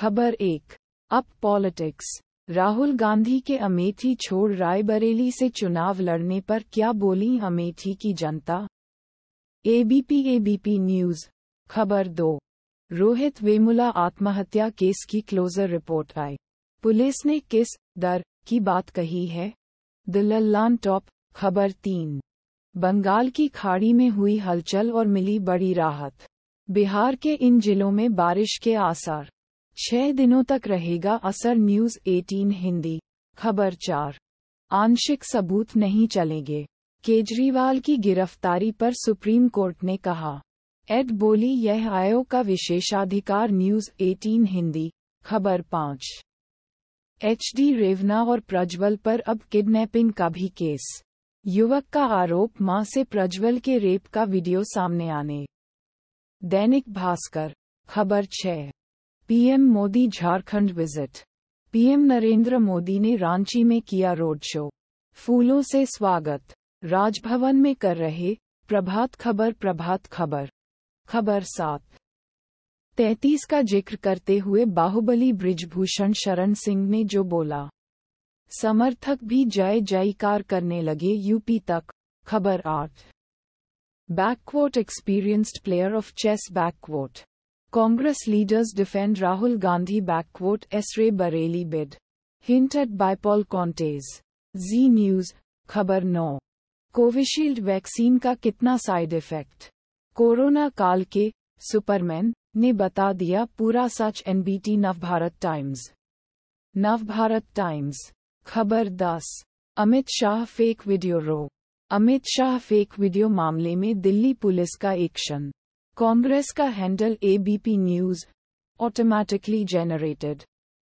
खबर एक up politics Rahul Gandhi के अमेठी छोड़ रायबरेली से चुनाव लड़ने पर क्या बोली अमेठी की जनता एबीपी एबीपी न्यूज खबर दो रोहित वेमुला आत्महत्या केस की क्लोजर रिपोर्ट आई पुलिस ने किस दर की बात कही है लल्लान टॉप खबर तीन बंगाल की खाड़ी में हुई हलचल और मिली बड़ी राहत बिहार के इन जिलों में बारिश के आसार छह दिनों तक रहेगा असर न्यूज 18 हिंदी खबर चार आंशिक सबूत नहीं चलेंगे केजरीवाल की गिरफ्तारी पर सुप्रीम कोर्ट ने कहा एड बोली यह आयोग का विशेषाधिकार न्यूज 18 हिंदी खबर पाँच एच डी रेवना और प्रज्वल पर अब किडनैपिंग का भी केस युवक का आरोप मां से प्रज्वल के रेप का वीडियो सामने आने दैनिक भास्कर खबर छः PM Modi Jharkhand visit PM Narendra Modi ने रांची में किया रोड शो फूलों से स्वागत राजभवन में कर रहे प्रभात खबर प्रभात खबर खबर सात तैतीस का जिक्र करते हुए बाहुबली ब्रिजभूषण शरण सिंह ने जो बोला समर्थक भी जय जयकार करने लगे यूपी तक खबर आठ बैकवोट एक्सपीरियंस्ड प्लेयर ऑफ चेस बैकवोट Congress leaders defend Rahul Gandhi backquote Esre Bareilly bid. Hint at Bipol Contes. Zee news खबर नौ कोविशील्ड वैक्सीन का कितना साइड इफेक्ट कोरोना काल के सुपरमैन ने बता दिया पूरा सच NBT Navbharat Times Navbharat Times खबर दस अमित शाह फेक वीडियो रो अमित शाह फेक वीडियो मामले में दिल्ली पुलिस का एक्शन कांग्रेस का handle ABP news automatically generated